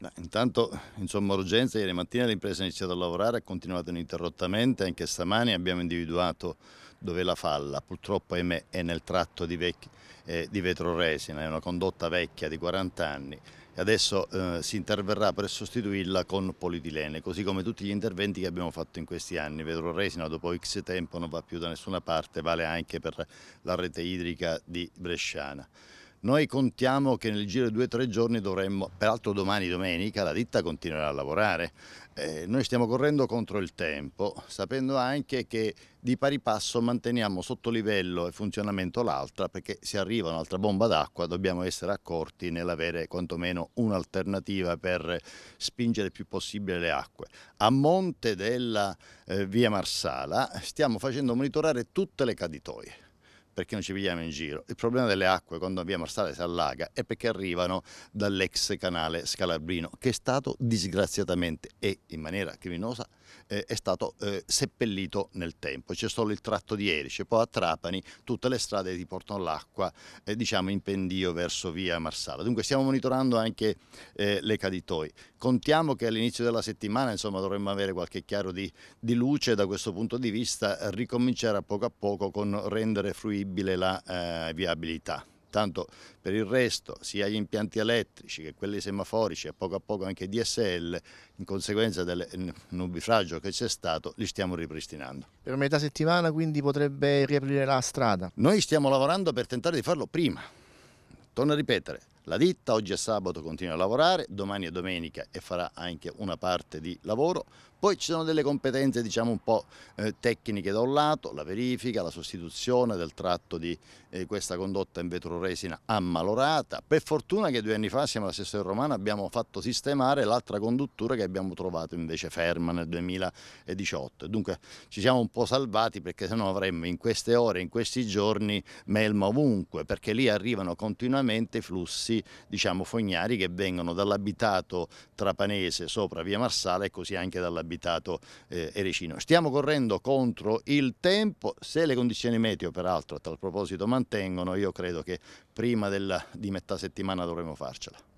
Beh, intanto, insomma, urgenza, ieri mattina l'impresa ha iniziato a lavorare, ha continuato ininterrottamente, anche stamani abbiamo individuato dove la falla, purtroppo ahimè, è nel tratto di, eh, di vetro resina, è una condotta vecchia di 40 anni e adesso eh, si interverrà per sostituirla con polidilene, così come tutti gli interventi che abbiamo fatto in questi anni. Vetro resina dopo X tempo non va più da nessuna parte, vale anche per la rete idrica di Bresciana. Noi contiamo che nel giro di due o tre giorni dovremmo, peraltro domani domenica, la ditta continuerà a lavorare. Eh, noi stiamo correndo contro il tempo, sapendo anche che di pari passo manteniamo sotto livello e funzionamento l'altra, perché se arriva un'altra bomba d'acqua dobbiamo essere accorti nell'avere quantomeno un'alternativa per spingere il più possibile le acque. A monte della eh, via Marsala stiamo facendo monitorare tutte le caditoie perché non ci pigliamo in giro. Il problema delle acque quando via Marsale si allaga è perché arrivano dall'ex canale Scalabrino che è stato disgraziatamente e in maniera criminosa eh, è stato eh, seppellito nel tempo. C'è solo il tratto di Erice, poi a Trapani tutte le strade ti portano l'acqua eh, diciamo in pendio verso via Marsala. Dunque stiamo monitorando anche eh, le caditoie. Contiamo che all'inizio della settimana insomma, dovremmo avere qualche chiaro di, di luce da questo punto di vista, ricominciare a poco a poco con rendere fruibile possibile la eh, viabilità. Tanto per il resto, sia gli impianti elettrici che quelli semaforici e poco a poco anche DSL, in conseguenza del nubifragio che c'è stato, li stiamo ripristinando. Per metà settimana quindi potrebbe riaprire la strada? Noi stiamo lavorando per tentare di farlo prima. Torno a ripetere, la ditta oggi è sabato continua a lavorare, domani è domenica e farà anche una parte di lavoro, poi ci sono delle competenze diciamo un po' eh, tecniche da un lato, la verifica, la sostituzione del tratto di eh, questa condotta in vetroresina ammalorata. Per fortuna che due anni fa siamo all'assessore romano abbiamo fatto sistemare l'altra conduttura che abbiamo trovato invece ferma nel 2018. Dunque ci siamo un po' salvati perché sennò avremmo in queste ore, in questi giorni melma ovunque perché lì arrivano continuamente flussi diciamo fognari che vengono dall'abitato trapanese sopra via Marsala e così anche dall'abitato abitato eh, Erecino. Stiamo correndo contro il tempo, se le condizioni meteo peraltro a tal proposito mantengono, io credo che prima della, di metà settimana dovremo farcela.